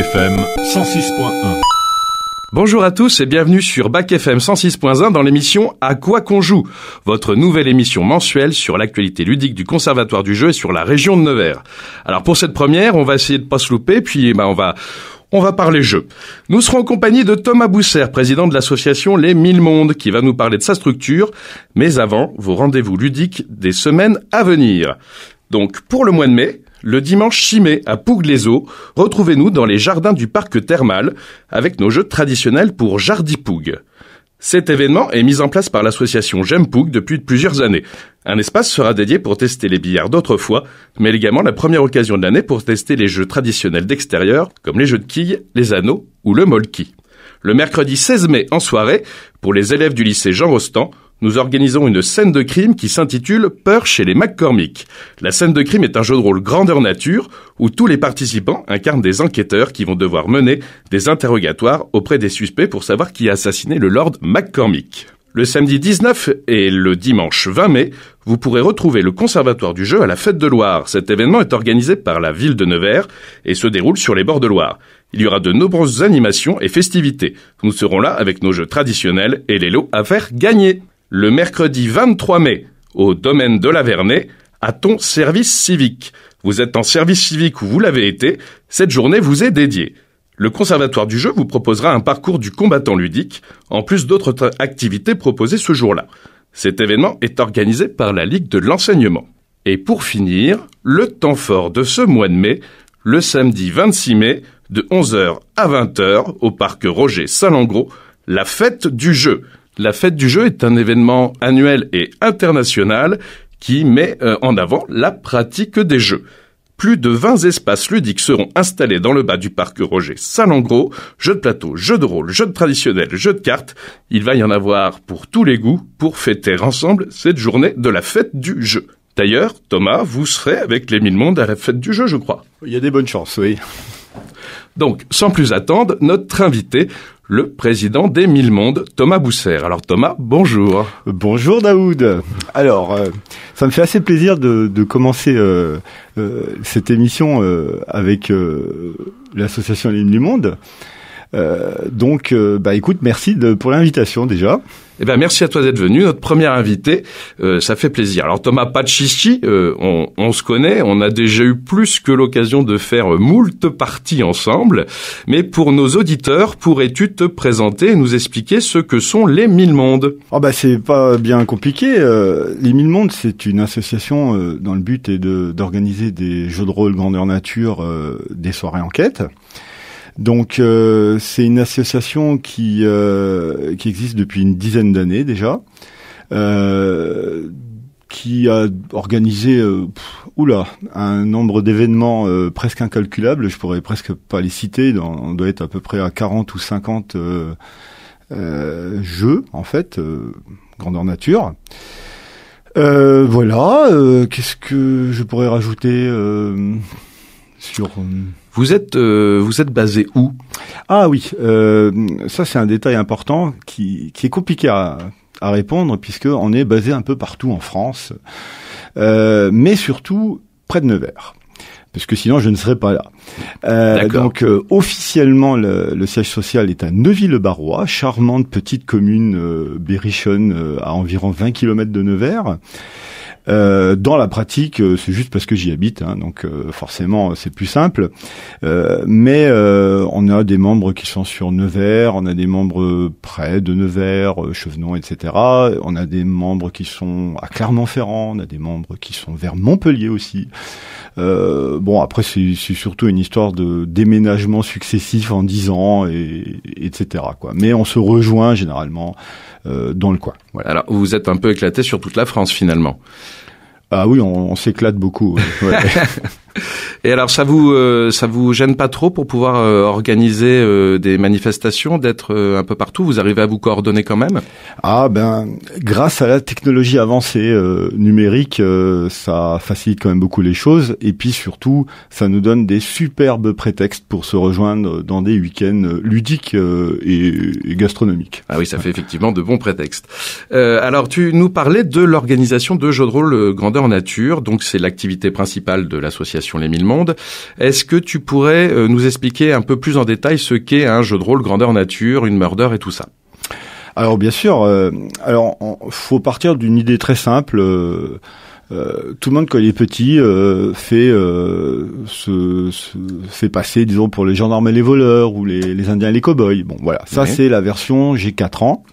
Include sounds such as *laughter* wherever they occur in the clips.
106.1. Bonjour à tous et bienvenue sur Bac FM 106.1 dans l'émission À quoi qu'on joue, votre nouvelle émission mensuelle sur l'actualité ludique du Conservatoire du jeu et sur la région de Nevers. Alors pour cette première, on va essayer de pas se louper, puis eh ben, on va on va parler jeu. Nous serons en compagnie de Thomas Bousser, président de l'association Les Mille Mondes, qui va nous parler de sa structure, mais avant, vos rendez-vous ludiques des semaines à venir. Donc, pour le mois de mai, le dimanche 6 mai à pougues les eaux Retrouvez-nous dans les jardins du parc thermal avec nos jeux traditionnels pour Jardipoug. Cet événement est mis en place par l'association J'aime Pougues depuis plusieurs années. Un espace sera dédié pour tester les billards d'autrefois, mais également la première occasion de l'année pour tester les jeux traditionnels d'extérieur, comme les jeux de quilles, les anneaux ou le molki. Le mercredi 16 mai en soirée, pour les élèves du lycée Jean Rostand, nous organisons une scène de crime qui s'intitule Peur chez les McCormick. La scène de crime est un jeu de rôle grandeur nature où tous les participants incarnent des enquêteurs qui vont devoir mener des interrogatoires auprès des suspects pour savoir qui a assassiné le Lord McCormick. Le samedi 19 et le dimanche 20 mai, vous pourrez retrouver le Conservatoire du jeu à la Fête de Loire. Cet événement est organisé par la ville de Nevers et se déroule sur les bords de Loire. Il y aura de nombreuses animations et festivités. Nous serons là avec nos jeux traditionnels et les lots à faire gagner le mercredi 23 mai au domaine de La a à ton service civique. Vous êtes en service civique ou vous l'avez été, cette journée vous est dédiée. Le Conservatoire du jeu vous proposera un parcours du combattant ludique, en plus d'autres activités proposées ce jour-là. Cet événement est organisé par la Ligue de l'enseignement. Et pour finir, le temps fort de ce mois de mai, le samedi 26 mai, de 11h à 20h, au parc Roger Salengro, la fête du jeu. La fête du jeu est un événement annuel et international qui met euh, en avant la pratique des jeux. Plus de 20 espaces ludiques seront installés dans le bas du parc Roger Salengro. Jeux de plateau, jeux de rôle, jeux de jeux de cartes. Il va y en avoir pour tous les goûts pour fêter ensemble cette journée de la fête du jeu. D'ailleurs, Thomas, vous serez avec les mille mondes à la fête du jeu, je crois. Il y a des bonnes chances, oui. Donc, sans plus attendre, notre invité, le président des Mille Mondes, Thomas Bousser. Alors Thomas, bonjour. Bonjour Daoud. Alors, euh, ça me fait assez plaisir de, commencer euh, euh, cette émission avec l'association Les du Monde. Euh, donc, euh, bah écoute, merci de, pour l'invitation déjà. Eh ben, merci à toi d'être venu, notre premier invité. Euh, ça fait plaisir. Alors Thomas Pachichi, on, on, se connaît, on a déjà eu plus que l'occasion de faire moult parties ensemble. Mais pour nos auditeurs, pourrais-tu te présenter et nous expliquer ce que sont les Mille Mondes Ah oh bah c'est pas bien compliqué. les Mille Mondes, c'est une association dans le but est d'organiser des jeux de rôle grandeur nature, des soirées enquêtes. Donc euh, c'est une association qui euh, qui existe depuis une dizaine d'années déjà, euh, qui a organisé oula un nombre d'événements presque incalculables. Je pourrais presque pas les citer. on doit être à peu près à 40 ou 50 jeux en fait, grandeur nature. voilà. Qu'est-ce que je pourrais rajouter sur vous êtes, euh, vous êtes basé où Ah oui, euh, ça c'est un détail important qui, qui est compliqué à, à répondre puisque on est basé un peu partout en France, euh, mais surtout près de Nevers. Parce que sinon je ne serais pas là. donc officiellement le, siège social est à Neuville-le-Barrois, charmante petite commune berrichonne à environ 20 km de Nevers. Euh, dans la pratique, euh, c'est juste parce que j'y habite, hein, donc euh, forcément c'est plus simple. mais on a des membres qui sont sur Nevers, on a des membres près de Nevers, Chevenon, etc. On a des membres qui sont à Clermont-Ferrand, on a des membres qui sont vers Montpellier aussi. Euh, bon, après, c'est surtout une histoire de déménagement successif en dix ans, et, etc. Quoi. Mais on se rejoint généralement euh, dans le coin. Voilà. Alors, vous êtes un peu éclaté sur toute la France, finalement. Ah oui, on, s'éclate beaucoup. *laughs* Et alors, ça vous, euh, ça vous gêne pas trop pour pouvoir euh, organiser euh, des manifestations, d'être un peu partout Vous arrivez à vous coordonner quand même Ah ben, grâce à la technologie avancée numérique, ça facilite quand même beaucoup les choses. Et puis surtout, ça nous donne des superbes prétextes pour se rejoindre dans des week-ends ludiques et, et, gastronomiques. Ah oui, ça fait effectivement de bons prétextes. alors, tu nous parlais de l'organisation de jeux de rôle Grandeur Nature. Donc, c'est l'activité principale de l'association les Mille Mondes. Est-ce que tu pourrais euh, nous expliquer un peu plus en détail ce qu'est un jeu de rôle grandeur nature, une murder et tout ça Alors bien sûr, euh, alors faut partir d'une idée très simple. Euh, euh, tout le monde quand il est petit euh, fait euh, se, se, fait passer disons pour les gendarmes et les voleurs ou les, les indiens et les cowboys. Bon voilà, ça c'est la version j'ai 4 ans.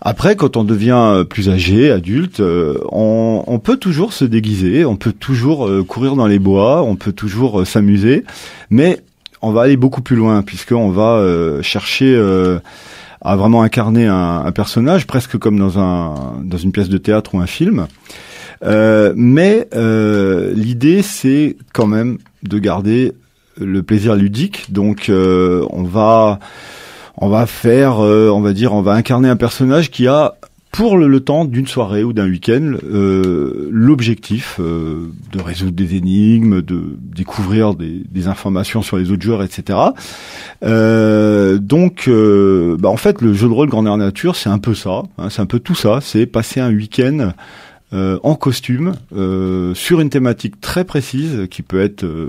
Après quand on devient plus âgé, adulte, on, peut toujours se déguiser, on peut toujours courir dans les bois, on peut toujours s'amuser, mais on va aller beaucoup plus loin puisqu'on va chercher à vraiment incarner un, un, personnage, presque comme dans, un, dans une pièce de théâtre ou un film. Euh, mais euh, l'idée, c'est quand même de garder le plaisir ludique. Donc, euh, on va, on va faire, euh, on va dire, on va incarner un personnage qui a pour le, temps d'une soirée ou d'un week-end, euh, l'objectif de résoudre des énigmes, de découvrir des, des informations sur les autres joueurs, etc. Euh, donc, bah en fait, le jeu de rôle grandeur nature, c'est un peu ça, hein, c'est un peu tout ça, c'est passer un week-end euh, en costume, euh, sur une thématique très précise qui peut être euh,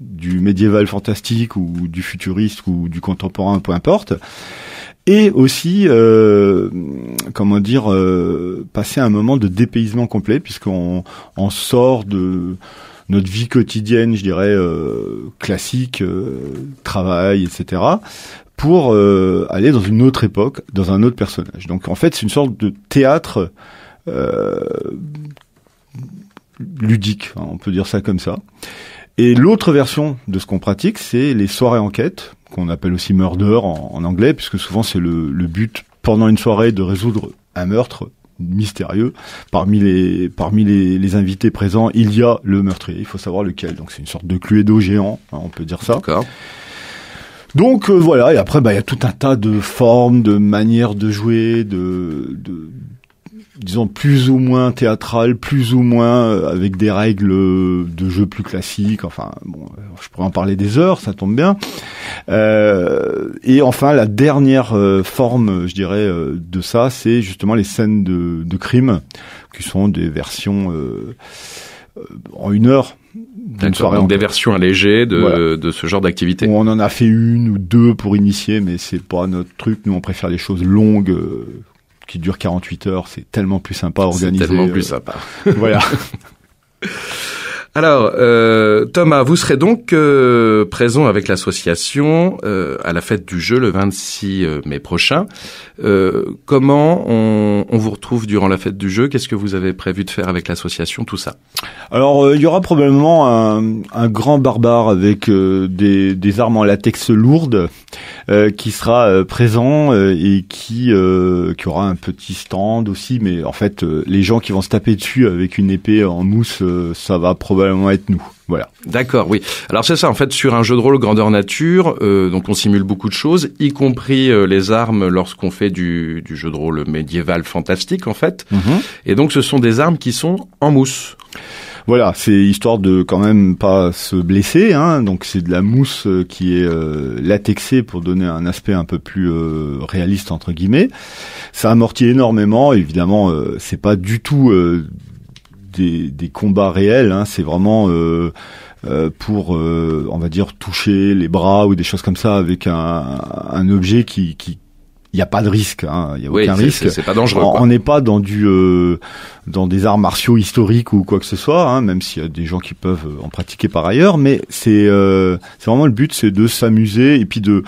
du médiéval fantastique ou du futuriste ou du contemporain, peu importe. Et aussi, comment dire, passer un moment de dépaysement complet puisqu'on on sort de notre vie quotidienne, je dirais, classique, travail, etc pour aller dans une autre époque, dans un autre personnage. Donc en fait, c'est une sorte de théâtre euh, ludique, hein, on peut dire ça comme ça. Et l'autre version de ce qu'on pratique, c'est les soirées enquêtes, qu'on appelle aussi murder en, anglais, puisque souvent c'est le, but pendant une soirée de résoudre un meurtre mystérieux. Parmi les parmi les, invités présents, il y a le meurtrier. Il faut savoir lequel. Donc c'est une sorte de cluedo géant, hein, on peut dire ça. Donc euh, voilà, et après bah, il y a tout un tas de formes, de manières de jouer, de, de disons plus ou moins théâtral, plus ou moins euh, avec des règles euh, de jeu plus classiques. Enfin, bon, euh, je pourrais en parler des heures, ça tombe bien. Euh, et enfin, la dernière forme, je dirais, de ça, c'est justement les scènes de, crime, qui sont des versions en une heure. soirée donc des versions allégées de, de ce genre d'activité. On en a fait une ou deux pour initier, mais c'est pas notre truc. Nous, on préfère les choses longues qui dure 48 heures, c'est tellement plus sympa à organiser. C'est tellement plus euh, sympa. *laughs* voilà. *laughs* Alors, euh, Thomas, vous serez donc euh, présent avec l'association euh, à la fête du jeu le 26 euh, mai prochain. Euh, comment on, on, vous retrouve durant la fête du jeu Qu'est-ce que vous avez prévu de faire avec l'association Tout ça Alors, il y aura probablement un, grand barbare avec des, des, armes en latex lourdes qui sera présent et qui, qui aura un petit stand aussi. Mais en fait, les gens qui vont se taper dessus avec une épée en mousse, ça va probablement être nous. Voilà. D'accord, oui. Alors c'est ça, en fait, sur un jeu de rôle grandeur nature, euh, donc on simule beaucoup de choses, y compris euh, les armes lorsqu'on fait du, jeu de rôle médiéval fantastique, en fait. Mhm. Et donc ce sont des armes qui sont en mousse. Voilà, c'est histoire de quand même pas se blesser, hein, donc c'est de la mousse euh, qui est latexée pour donner un aspect un peu plus réaliste entre guillemets. Ça amortit énormément, évidemment, c'est pas du tout des, combats réels. Hein, c'est vraiment euh, euh, pour, euh, on va dire, toucher les bras ou des choses comme ça avec un, un objet qui, qui il n'y a pas de risque. Il hein, n'y a aucun risque. C'est pas dangereux. On n'est pas dans du euh, dans des arts martiaux historiques ou quoi que ce soit, hein, même s'il y a des gens qui peuvent euh, en pratiquer par ailleurs. Mais c'est euh, c'est vraiment le but, c'est de s'amuser et puis de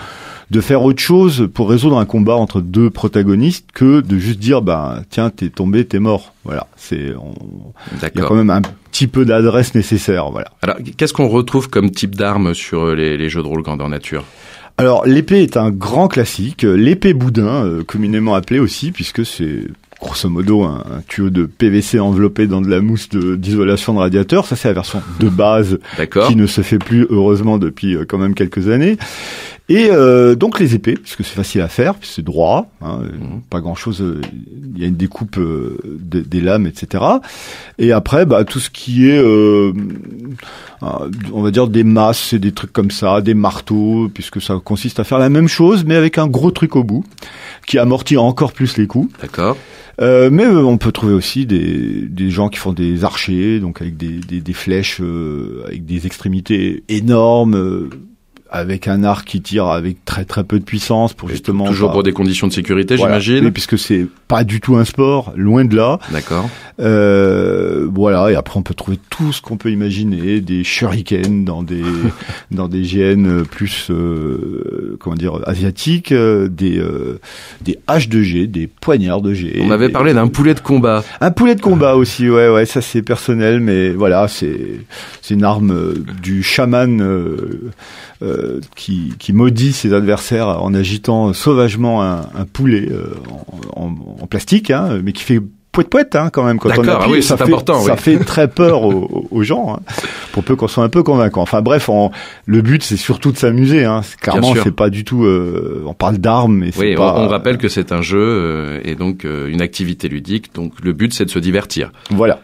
de faire autre chose pour résoudre un combat entre deux protagonistes que de juste dire bah tiens t'es tombé t'es mort voilà c'est il y a quand même un petit peu d'adresse nécessaire voilà alors qu'est-ce qu'on retrouve comme type d'arme sur les, les, jeux de rôle grandeur nature alors l'épée est un grand classique, l'épée boudin, euh, communément appelée aussi, puisque c'est grosso modo un, tuyau de PVC enveloppé dans de la mousse d'isolation de, radiateur. Ça, c'est la version de base qui ne se fait plus heureusement depuis euh, quand même quelques années. Et euh, donc les épées, puisque c'est facile à faire, puis c'est droit, hein, mhm. pas grand-chose, euh, il y a une découpe euh, des lames, etc. Et après, bah, tout ce qui est, on va dire, des masses et des trucs comme ça, des marteaux, puisque ça consiste à faire la même chose, mais avec un gros truc au bout, qui amortit encore plus les coups. D'accord. Euh, mais on peut trouver aussi des, gens qui font des archers, donc avec des, flèches, avec des extrémités énormes, avec un arc qui tire avec très très peu de puissance pour justement toujours pour des conditions de sécurité j'imagine. j'imagine puisque c'est pas du tout un sport loin de là d'accord euh, voilà et après on peut trouver tout ce qu'on peut imaginer des shurikens dans des *laughs* dans des GN plus euh, comment dire asiatiques euh, des euh, des haches de G des poignards de G on avait parlé d'un poulet de combat un poulet de combat ah. aussi ouais ouais ça c'est personnel mais voilà c'est c'est une arme du chaman euh, euh, qui, qui, maudit ses adversaires en agitant sauvagement un, poulet euh, en, en, plastique, hein, mais qui fait poète poète hein, quand même quand on ah oui, ça fait important, ça fait très peur aux, gens hein, pour peu qu'on soit un peu convaincant. Enfin bref, le but c'est surtout de s'amuser hein. Clairement, c'est pas du tout euh, on parle d'armes mais oui, pas, on, on, rappelle que c'est un jeu et donc une activité ludique. Donc le but c'est de se divertir. Voilà.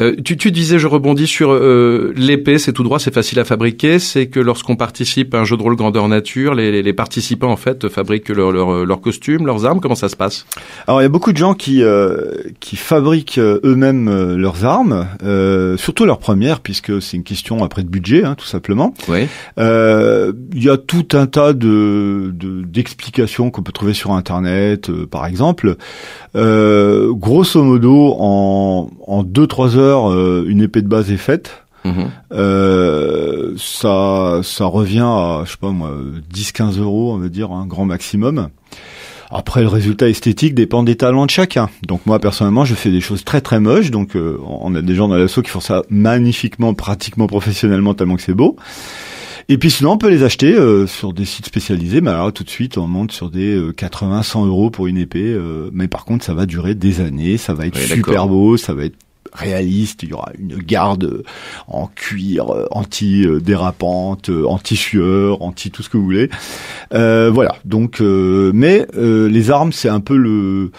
Euh, tu, tu, disais, je rebondis sur euh, l'épée, c'est tout droit, c'est facile à fabriquer. C'est que lorsqu'on participe à un jeu de rôle grandeur nature, les, les, participants en fait fabriquent leurs leur, costumes, leurs armes. Comment ça se passe Alors il y a beaucoup de gens qui euh, qui fabriquent eux-mêmes leurs armes, surtout leurs premières, puisque c'est une question après de budget, hein, tout simplement. Oui. Il y a tout un tas de d'explications qu'on peut trouver sur Internet, par exemple. grosso modo, en en deux trois heures, euh, une épée de base est faite. Mhm. Euh, ça, ça revient à, je sais pas moi, 10-15 euros, on va dire, un grand maximum. Après, le résultat esthétique dépend des talents de chacun. Donc moi, personnellement, je fais des choses très très moches. Donc euh, on a des gens dans l'assaut qui font ça magnifiquement, pratiquement professionnellement, tellement que c'est beau. Et puis sinon, on peut les acheter sur des sites spécialisés. Mais alors tout de suite, on monte sur des 80-100 euros pour une épée. mais par contre, ça va durer des années. Ça va être super beau, ça va être réaliste, il y aura une garde en cuir, euh, anti-dérapante, euh, anti-sueur, anti tout ce que vous voulez. Euh, voilà, donc, mais les armes, c'est un peu le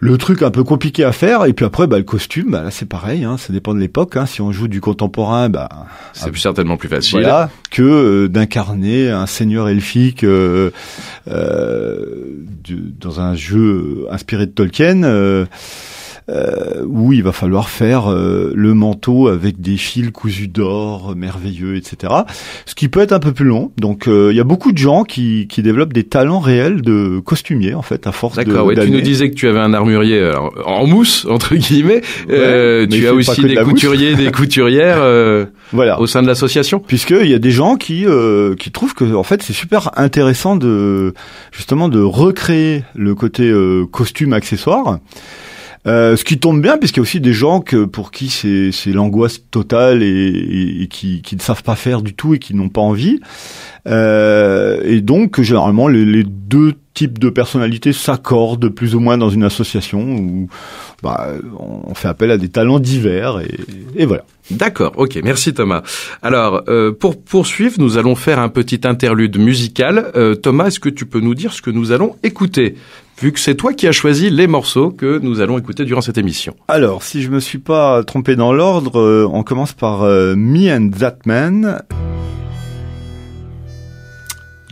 le truc un peu compliqué à faire et puis après bah le costume bah là c'est pareil hein, ça dépend de l'époque hein. si on joue du contemporain bah c'est plus certainement plus facile que d'incarner un seigneur elfique dans un jeu inspiré de Tolkien euh, où il va falloir faire euh, le manteau avec des fils cousus d'or, euh, merveilleux, etc. Ce qui peut être un peu plus long. Donc euh, il y a beaucoup de gens qui, qui développent des talents réels de costumier en fait à force de. D'accord. tu nous disais que tu avais un armurier en mousse entre guillemets. tu as aussi des couturiers, des *laughs* couturières voilà. au sein de l'association. Puisqu'il il y a des gens qui qui trouvent que en fait c'est super intéressant de justement de recréer le côté costume accessoire euh, ce qui tombe bien, puisqu'il y a aussi des gens que, pour qui c'est l'angoisse totale et, qui, qui, ne savent pas faire du tout et qui n'ont pas envie. Euh, et donc, généralement, les, les deux types de personnalités s'accordent plus ou moins dans une association où bah, on fait appel à des talents divers et, et voilà. D'accord, ok, merci Thomas. Alors, euh, pour poursuivre, nous allons faire un petit interlude musical. Euh, Thomas, est-ce que tu peux nous dire ce que nous allons écouter vu que c'est toi qui as choisi les morceaux que nous allons écouter durant cette émission. Alors, si je me suis pas trompé dans l'ordre, euh, on commence par euh, Me and That Man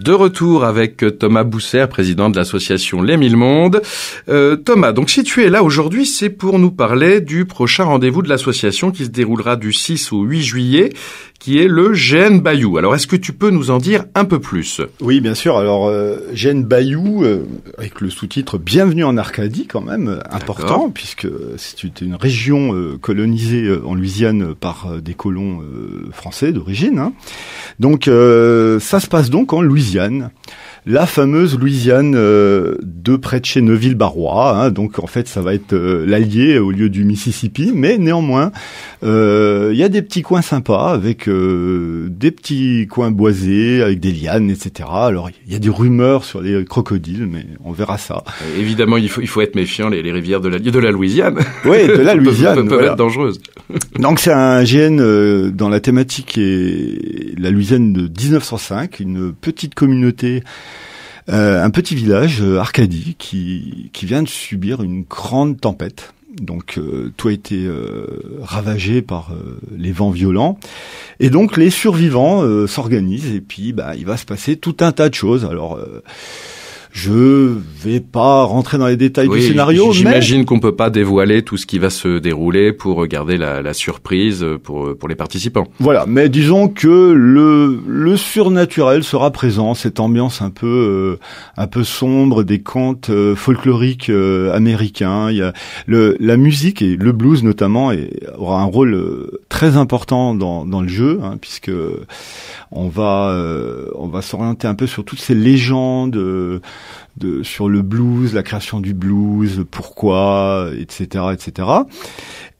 de retour avec euh, Thomas Bousser, président de l'association Les Mille Mondes. Euh, Thomas, donc si tu es là aujourd'hui, c'est pour nous parler du prochain rendez-vous de l'association qui se déroulera du 6 au 8 juillet, qui est le GN Bayou. Alors est-ce que tu peux nous en dire un peu plus Oui, bien sûr. Alors euh, Bayou, euh, avec le sous-titre Bienvenue en Arcadie quand même, important, puisque c'est une région colonisée en Louisiane par des colons français d'origine. Hein. Donc ça se passe donc en Louisiane Diane la fameuse Louisiane euh, de près de chez Neuville-Barrois. Hein. donc en fait, ça va être euh, l'allié l'Allier au lieu du Mississippi, mais néanmoins, euh, il y a des petits coins sympas avec des petits coins boisés, avec des lianes, etc. Alors il y a des rumeurs sur les crocodiles, mais on verra ça. Évidemment, il faut, il faut être méfiant. Les, rivières de la, de la Louisiane. Oui, de la *laughs* Louisiane. peuvent, être dangereuses. *laughs* donc c'est un GN dans la thématique et la Louisiane de 1905, une petite communauté euh, un petit village, euh, Arcadie, qui, qui vient de subir une grande tempête. Donc euh, tout a été ravagé par les vents violents. Et donc les survivants s'organisent et puis bah, il va se passer tout un tas de choses. Alors je vais pas rentrer dans les détails du scénario. J'imagine qu'on qu'on peut pas dévoiler tout ce qui va se dérouler pour garder la, la surprise pour, pour les participants. Voilà, mais disons que le, le surnaturel sera présent, cette ambiance un peu, euh, un peu sombre des contes euh, folkloriques euh, américains. Il y a le, la musique et le blues notamment et aura un rôle très important dans, dans le jeu, hein, puisque on va euh, on va s'orienter un peu sur toutes ces légendes euh, sur le blues, la création du blues, pourquoi, etc., etc.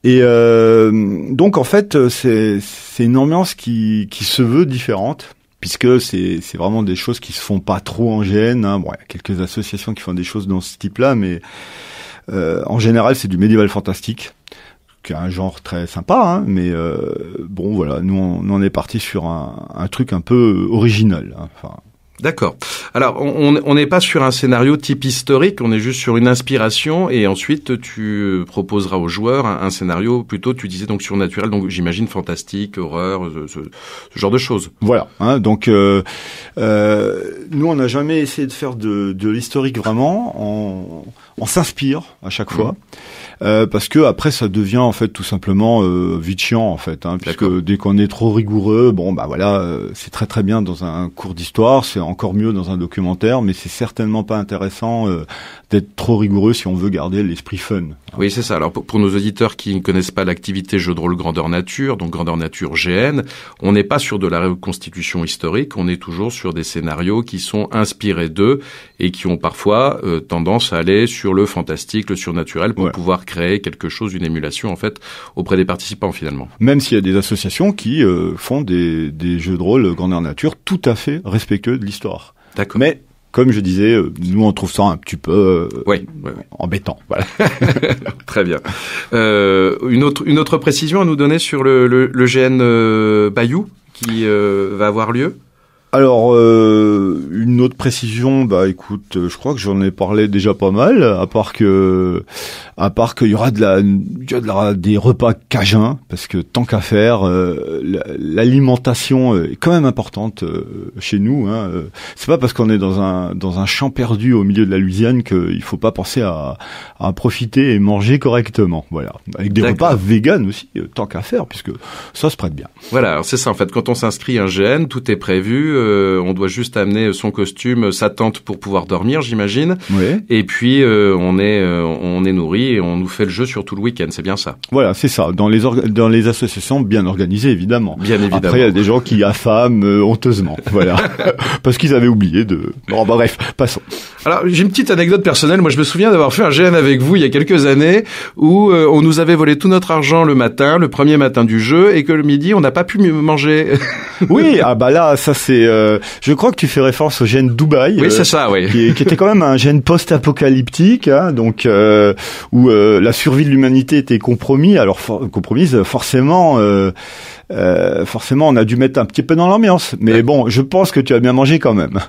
Et euh, donc en fait, c'est c'est une ambiance qui qui se veut différente puisque c'est c'est vraiment des choses qui se font pas trop en gêne hein. Bon, il y a quelques associations qui font des choses dans ce type-là, mais en général, c'est du médiéval fantastique qui un genre très sympa, hein, mais euh, bon voilà, nous on, est parti sur un, truc un peu original. Hein, D'accord. Alors, on n'est pas sur un scénario type historique, on est juste sur une inspiration, et ensuite tu proposeras aux joueurs un, scénario plutôt, tu disais donc surnaturel, donc j'imagine fantastique, horreur, ce, genre de choses. Voilà. Hein, donc, euh, euh, nous, on n'a jamais essayé de faire de, de l'historique vraiment. On, s'inspire à chaque mmh. fois. Euh, parce que après ça devient en fait tout simplement euh, chiant. en fait, hein, puisque dès qu'on est trop rigoureux, bon bah voilà, euh, c'est très très bien dans un cours d'histoire, c'est encore mieux dans un documentaire, mais c'est certainement pas intéressant euh, d'être trop rigoureux si on veut garder l'esprit fun. Oui c'est ça. Alors pour, nos auditeurs qui ne connaissent pas l'activité jeu de rôle grandeur nature, donc grandeur nature GN, on n'est pas sur de la reconstitution historique, on est toujours sur des scénarios qui sont inspirés d'eux et qui ont parfois tendance à aller sur le fantastique, le surnaturel pour pouvoir créer créer quelque chose, une émulation en fait auprès des participants finalement. Même s'il y a des associations qui euh, font des, jeux de rôle grandeur nature tout à fait respectueux de l'histoire. D'accord. Mais comme je disais, euh, nous on trouve ça un petit peu euh, embêtant. Voilà. *laughs* Très bien. une autre une autre précision à nous donner sur le, le GN Bayou qui va avoir lieu. Alors, euh, une autre précision, bah écoute, euh, je crois que j'en ai parlé déjà pas mal, à part que, à part qu'il y aura de la, des repas cajuns, parce que tant qu'à faire, euh, l'alimentation est quand même importante chez nous. Hein. C'est pas parce qu'on est dans un dans un champ perdu au milieu de la Louisiane qu'il faut pas penser à, à profiter et manger correctement. Voilà, avec des repas vegan aussi, tant qu'à faire, puisque ça se prête bien. Voilà, c'est ça en fait. Quand on s'inscrit un Gène, tout est prévu euh, on doit juste amener son costume, sa tente pour pouvoir dormir, j'imagine. Et puis euh, on est euh, on est nourri et on nous fait le jeu sur tout le week-end. C'est bien ça. Voilà, c'est ça. Dans les dans les associations bien organisées, évidemment. Bien évidemment. Après, il y a des gens qui affament honteusement, voilà, *laughs* parce qu'ils avaient oublié de. Bon, bah, bref, passons. Alors j'ai une petite anecdote personnelle. Moi, je me souviens d'avoir fait un GN avec vous il y a quelques années où on nous avait volé tout notre argent le matin, le premier matin du jeu, et que le midi on n'a pas pu manger. oui, ah bah là, ça c'est euh, je crois que tu fais référence au gène Dubaï. Euh, ça, Qui, était quand même un gène post-apocalyptique, hein, donc euh, où euh, la survie de l'humanité était compromise. Alors compromise, forcément, euh, euh, forcément, on a dû mettre un petit peu dans l'ambiance. Mais bon, je pense que tu as bien mangé quand même.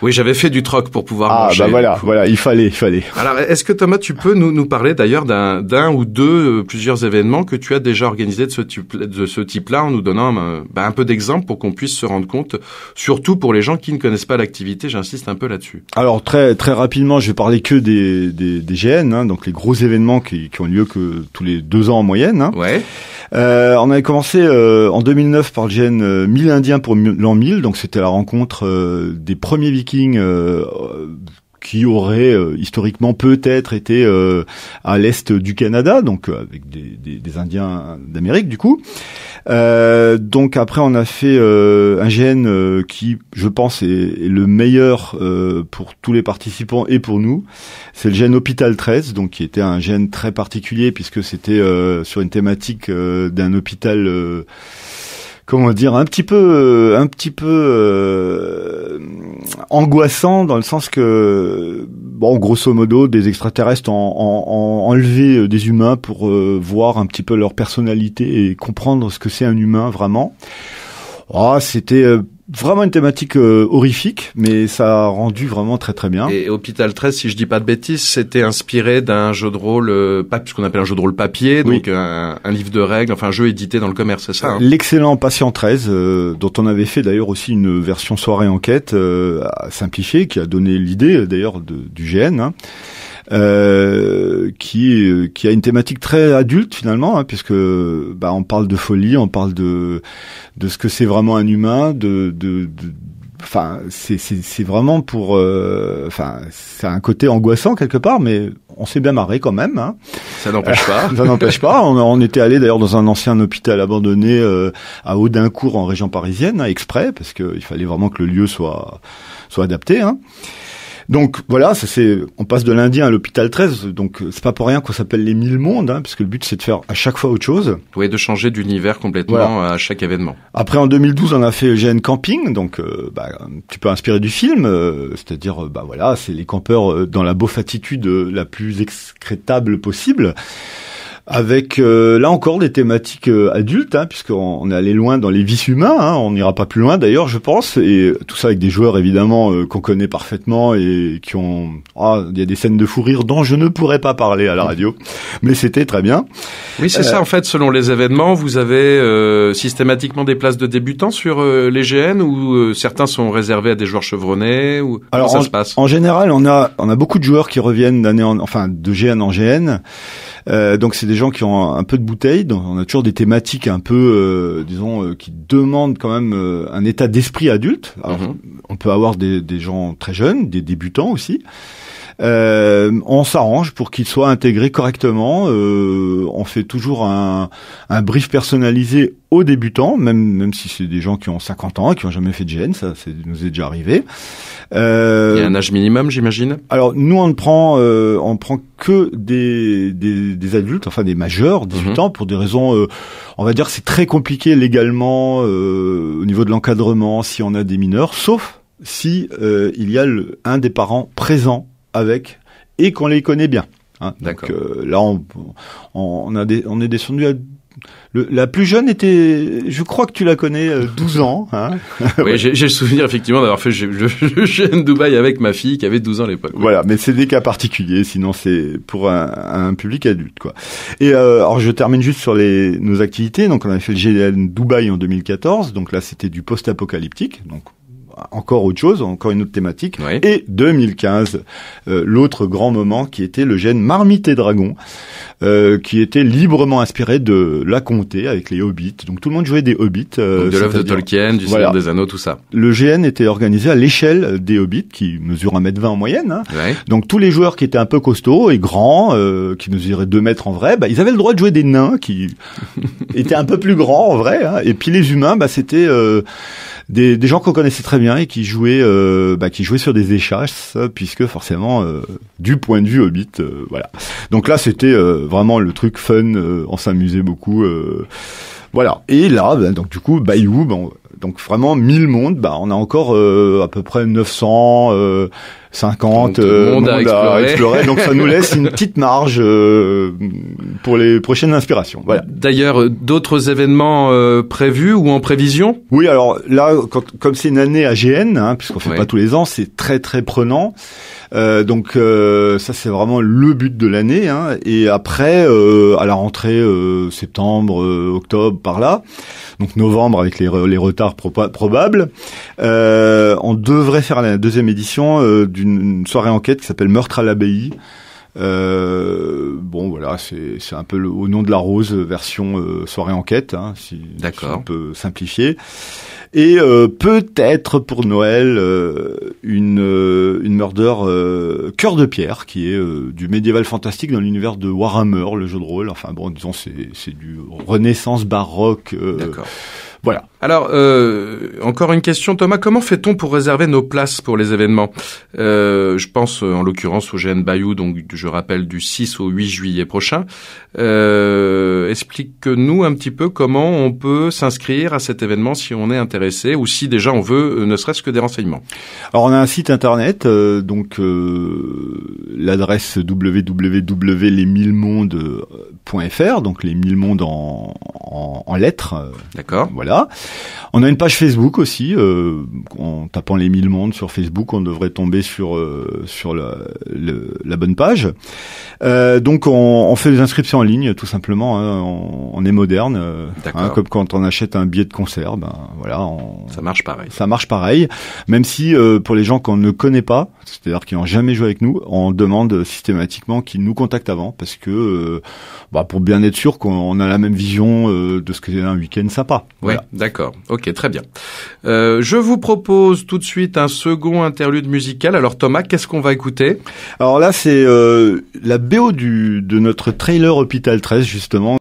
Oui, j'avais fait du troc pour pouvoir ah, manger. Ah bah voilà, voilà, il fallait, il fallait. Alors, est-ce que Thomas, tu peux nous, nous parler d'ailleurs d'un, ou deux, euh, plusieurs événements que tu as déjà organisés de ce type, là en nous donnant euh, bah, un, peu d'exemple pour qu'on puisse se rendre compte, surtout pour les gens qui ne connaissent pas l'activité. J'insiste un peu là-dessus. Alors très très rapidement, je vais parler que des des, des GN, hein, donc les gros événements qui, qui ont lieu que tous les deux ans en moyenne. Hein. Ouais. on avait commencé. Euh, en 2009 par le gène 1000 euh, Indiens pour l'an 1000, donc c'était la rencontre euh, des premiers Vikings euh, qui aurait euh, historiquement peut-être été euh, à l'est du Canada, donc euh, avec des, Indiens d'Amérique du coup. donc après on a fait un gène qui je pense est, le meilleur pour tous les participants et pour nous. C'est le gène Hôpital 13, donc qui était un gène très particulier puisque c'était sur une thématique d'un hôpital comment dire, un petit peu, euh, un petit peu euh, angoissant dans le sens que, bon, grosso modo, des extraterrestres ont, enlevé euh, des humains pour voir un petit peu leur personnalité et comprendre ce que c'est un humain vraiment. Ah, c'était vraiment une thématique euh, horrifique, mais ça a rendu vraiment très très bien. Et Hôpital 13, si je dis pas de bêtises, c'était inspiré d'un jeu de rôle, euh, ce qu'on appelle un jeu de rôle papier, donc un, livre de règles, enfin un jeu édité dans le commerce, c'est ça hein L'excellent Patient 13, euh, dont on avait fait d'ailleurs aussi une version soirée enquête euh, simplifiée, qui a donné l'idée d'ailleurs du GN. Hein euh, qui qui a une thématique très adulte finalement, hein, puisque bah, on parle de folie, on parle de de ce que c'est vraiment un humain, de, de, enfin c'est c'est vraiment pour euh, enfin c'est un côté angoissant quelque part mais on s'est bien marré quand même hein. ça n'empêche pas *laughs* ça n'empêche pas on, était allé d'ailleurs dans un ancien hôpital abandonné euh, à Audincourt en région parisienne hein, exprès parce qu'il fallait vraiment que le lieu soit soit adapté hein. Donc voilà, ça c'est, on passe de l'Indien à l'hôpital 13, donc euh, c'est pas pour rien qu'on s'appelle les mille mondes, hein, puisque le but c'est de faire à chaque fois autre chose. Oui, de changer d'univers complètement à chaque événement. Après en 2012, on a fait e GN Camping, donc euh, bah, un peu du film, euh, c'est-à-dire bah voilà, c'est les campeurs dans la attitude la plus excrétable possible avec euh, là encore des thématiques euh, adultes, hein, puisqu'on on est allé loin dans les vices humains, hein, on n'ira pas plus loin d'ailleurs, je pense, et euh, tout ça avec des joueurs évidemment qu'on connaît parfaitement et qui ont... Ah, il y a des scènes de fou rire dont je ne pourrais pas parler à la radio, mais c'était très bien. Oui, c'est ça, en fait, selon les événements, vous avez systématiquement des places de débutants sur les GN ou certains sont réservés à des joueurs chevronnés ou... Alors, ça se passe En général, on a, on a beaucoup de joueurs qui reviennent d'année en... enfin, de GN en GN. Euh, donc c'est des gens qui ont un, peu de bouteille. on a toujours des thématiques un peu, euh, disons, euh, qui demandent quand même un état d'esprit adulte. Mhm. On peut avoir des gens très jeunes, des débutants aussi. Euh, on s'arrange pour qu'il soit intégré correctement. Euh, on fait toujours un, un, brief personnalisé aux débutants, même même si c'est des gens qui ont 50 ans, et qui ont jamais fait de GN, ça c'est, nous est déjà arrivé. Euh, il y a un âge minimum, j'imagine. Alors nous on ne prend on prend que des, des, adultes, enfin des majeurs, 18 ans, mhm. pour des raisons, on va dire c'est très compliqué légalement au niveau de l'encadrement si on a des mineurs, sauf si il y a un des parents présents avec et qu'on les connaît bien. Hein. Donc euh, là, on, on, a des, on est descendu à le, la plus jeune était, je crois que tu la connais, 12 euh, ans. Hein *laughs* oui, j'ai, le souvenir effectivement d'avoir fait le jeune Dubaï avec ma fille qui avait 12 ans à l'époque. Voilà, mais c'est des cas particuliers, sinon c'est pour un, un, public adulte. quoi. Et euh, alors je termine juste sur les, nos activités. Donc on a fait le GDN Dubaï en 2014, donc là c'était du post-apocalyptique, donc encore autre chose, encore une autre thématique. Et 2015, euh, l'autre grand moment qui était le gène Marmite et Dragon, euh, qui était librement inspiré de la comté avec les hobbits. Donc tout le monde jouait des hobbits. Euh, de l'œuvre de Tolkien, du des Anneaux, tout ça. Le GN était organisé à l'échelle des hobbits, qui mesurent 1m20 en moyenne. Hein. Donc tous les joueurs qui étaient un peu costauds et grands, euh, qui mesuraient 2 mètres en vrai, bah, ils avaient le droit de jouer des nains qui *laughs* étaient un peu plus grands en vrai. Hein. Et puis les humains, bah, c'était des, des gens qu'on connaissait très bien et qui jouaient, euh, bah, qui jouaient sur des échasses, puisque forcément, euh, du point de vue Hobbit, euh, voilà. Donc là, c'était vraiment le truc fun, on s'amusait beaucoup. voilà. Et là, bah, donc du coup, Bayou, donc vraiment 1000 mondes, bah, on a encore euh, à peu près 900, euh, 50 euh, à, explorer. Donc ça nous laisse une petite marge euh, pour les prochaines inspirations. Voilà. D'ailleurs, d'autres événements prévus ou en prévision Oui, alors là, quand, comme c'est une année AGN, hein, puisqu'on fait pas tous les ans, c'est très très prenant. donc ça, c'est vraiment le but de l'année. Hein. Et après, à la rentrée septembre, octobre, par là, donc novembre avec les, les retards probable. Euh, on devrait faire la deuxième édition euh, d'une soirée enquête qui s'appelle Meurtre à l'abbaye. Euh, bon, voilà, c'est un peu au nom de la rose version soirée enquête, hein, si, si, on peut simplifier. Et peut-être pour Noël une une murder cœur de pierre qui est du médiéval fantastique dans l'univers de Warhammer, le jeu de rôle. Enfin bon, disons c'est c'est du Renaissance baroque. D'accord. Voilà. Alors, euh, encore une question, Thomas. Comment fait-on pour réserver nos places pour les événements euh, Je pense euh, en l'occurrence au GN Bayou, donc je rappelle du 6 au 8 juillet prochain. Euh, Explique-nous un petit peu comment on peut s'inscrire à cet événement si on est intéressé ou si déjà on veut ne serait-ce que des renseignements. Alors, on a un site internet, donc l'adresse www.lesmillemondes.fr, donc les mille mondes en lettres. D'accord. Voilà. On a une page Facebook aussi. Euh, en tapant les mille mondes sur Facebook, on devrait tomber sur euh, sur la, bonne page. Euh, donc on, fait des inscriptions en ligne, tout simplement. Hein, on, est moderne, hein, comme quand on achète un billet de concert. Ben, voilà. ça marche pareil. Ça marche pareil. Même si pour les gens qu'on ne connaît pas, c'est-à-dire qui n'ont jamais joué avec nous, on demande systématiquement qu'ils nous contactent avant, parce que bah, pour bien être sûr qu'on a la même vision de ce que c'est un week-end sympa. Ouais, d'accord. Ok, très bien. Euh, je vous propose tout de suite un second interlude musical. Alors Thomas, qu'est-ce qu'on va écouter Alors là, c'est euh, la BO de notre trailer Hôpital 13, justement,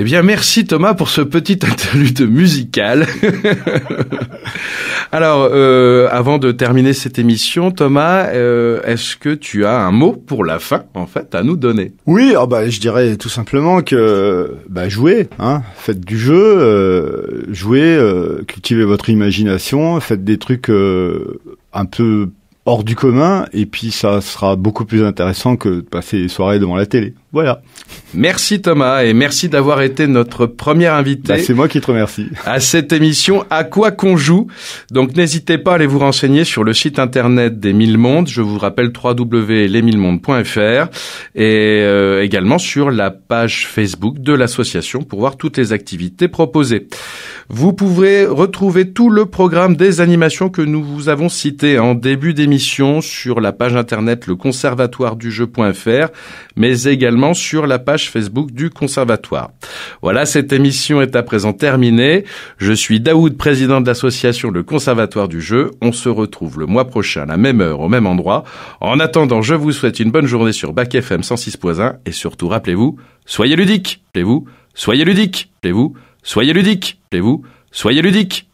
Eh bien, merci Thomas pour ce petit *laughs* interlude musical. *laughs* Alors, euh, avant de terminer cette émission, Thomas, euh, est-ce que tu as un mot pour la fin, en fait, à nous donner Oui, ah bah, je dirais tout simplement que bah, jouez, hein, faites du jeu, euh, jouez, euh, cultivez votre imagination, faites des trucs un peu hors du commun, et puis ça sera beaucoup plus intéressant que de passer les soirées devant la télé. Voilà. Merci Thomas et merci d'avoir été notre premier invité. Bah, c'est moi qui te remercie. À cette émission À quoi qu'on joue. Donc n'hésitez pas à aller vous renseigner sur le site internet des Mille mondes. Je vous rappelle www.lesmillemondes.fr et euh, également sur la page Facebook de l'association pour voir toutes les activités proposées. Vous pourrez retrouver tout le programme des animations que nous vous avons citées en début d'émission sur la page internet le leconservatoiredujeu.fr mais également sur la page Facebook du Conservatoire. Voilà, cette émission est à présent terminée. Je suis Daoud, président de l'association Le Conservatoire du Jeu. On se retrouve le mois prochain à la même heure, au même endroit. En attendant, je vous souhaite une bonne journée sur Bac FM 106.1 et surtout, rappelez-vous, soyez ludique. Rappelez-vous, soyez ludique. vous soyez ludique. vous soyez ludique.